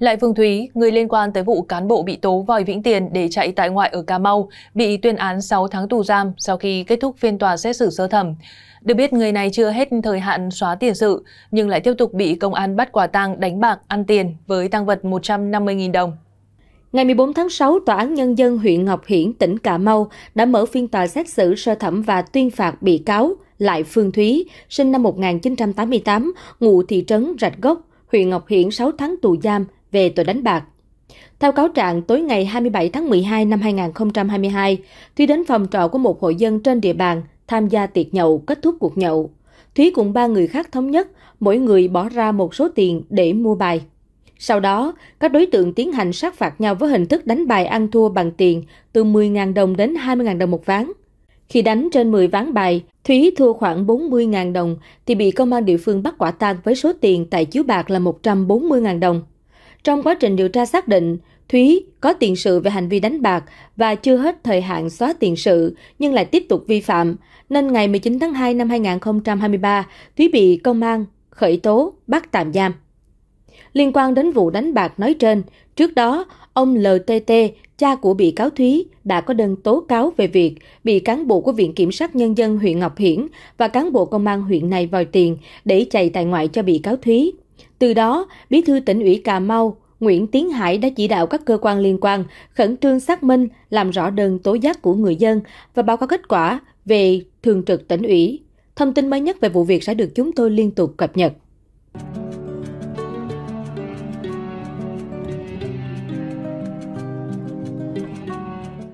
Lại Phương Thúy, người liên quan tới vụ cán bộ bị tố vòi vĩnh tiền để chạy tại ngoại ở Cà Mau, bị tuyên án 6 tháng tù giam sau khi kết thúc phiên tòa xét xử sơ thẩm. Được biết người này chưa hết thời hạn xóa tiền sự, nhưng lại tiếp tục bị công an bắt quả tang đánh bạc ăn tiền với tăng vật 150.000 đồng. Ngày 14 tháng 6, Tòa án Nhân dân huyện Ngọc Hiển, tỉnh Cà Mau đã mở phiên tòa xét xử sơ thẩm và tuyên phạt bị cáo Lại Phương Thúy, sinh năm 1988, ngụ thị trấn Rạch Gốc, huyện Ngọc Hiển 6 tháng tù giam về tội đánh bạc. Theo cáo trạng, tối ngày 27 tháng 12 năm 2022, Thúy đến phòng trọ của một hội dân trên địa bàn tham gia tiệc nhậu kết thúc cuộc nhậu. Thúy cùng ba người khác thống nhất, mỗi người bỏ ra một số tiền để mua bài. Sau đó, các đối tượng tiến hành sát phạt nhau với hình thức đánh bài ăn thua bằng tiền từ 10.000 đồng đến 20.000 đồng một ván. Khi đánh trên 10 ván bài, Thúy thua khoảng 40.000 đồng thì bị công an địa phương bắt quả tang với số tiền tại chiếu bạc là 140.000 đồng. Trong quá trình điều tra xác định, Thúy có tiền sự về hành vi đánh bạc và chưa hết thời hạn xóa tiền sự nhưng lại tiếp tục vi phạm, nên ngày 19 tháng 2 năm 2023, Thúy bị công an khởi tố bắt tạm giam. Liên quan đến vụ đánh bạc nói trên, trước đó, ông LTT, cha của bị cáo Thúy, đã có đơn tố cáo về việc bị cán bộ của Viện Kiểm sát Nhân dân huyện Ngọc Hiển và cán bộ công an huyện này vòi tiền để chạy tại ngoại cho bị cáo Thúy. Từ đó, Bí thư tỉnh ủy Cà Mau Nguyễn Tiến Hải đã chỉ đạo các cơ quan liên quan khẩn trương xác minh, làm rõ đơn tố giác của người dân và báo cáo kết quả về thường trực tỉnh ủy. Thông tin mới nhất về vụ việc sẽ được chúng tôi liên tục cập nhật.